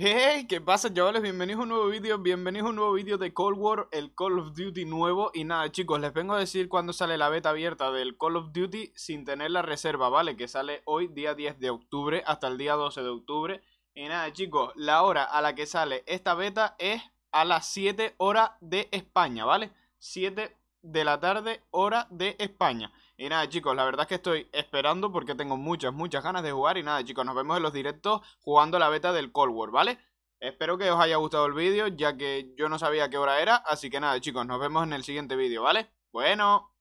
Hey, ¿qué pasa chavales? Bienvenidos a un nuevo vídeo, bienvenidos a un nuevo vídeo de Cold War, el Call of Duty nuevo Y nada chicos, les vengo a decir cuándo sale la beta abierta del Call of Duty sin tener la reserva, ¿vale? Que sale hoy día 10 de octubre hasta el día 12 de octubre Y nada chicos, la hora a la que sale esta beta es a las 7 horas de España, ¿vale? 7 de la tarde, hora de España. Y nada, chicos, la verdad es que estoy esperando porque tengo muchas, muchas ganas de jugar. Y nada, chicos, nos vemos en los directos jugando la beta del Cold War, ¿vale? Espero que os haya gustado el vídeo, ya que yo no sabía qué hora era. Así que nada, chicos, nos vemos en el siguiente vídeo, ¿vale? Bueno.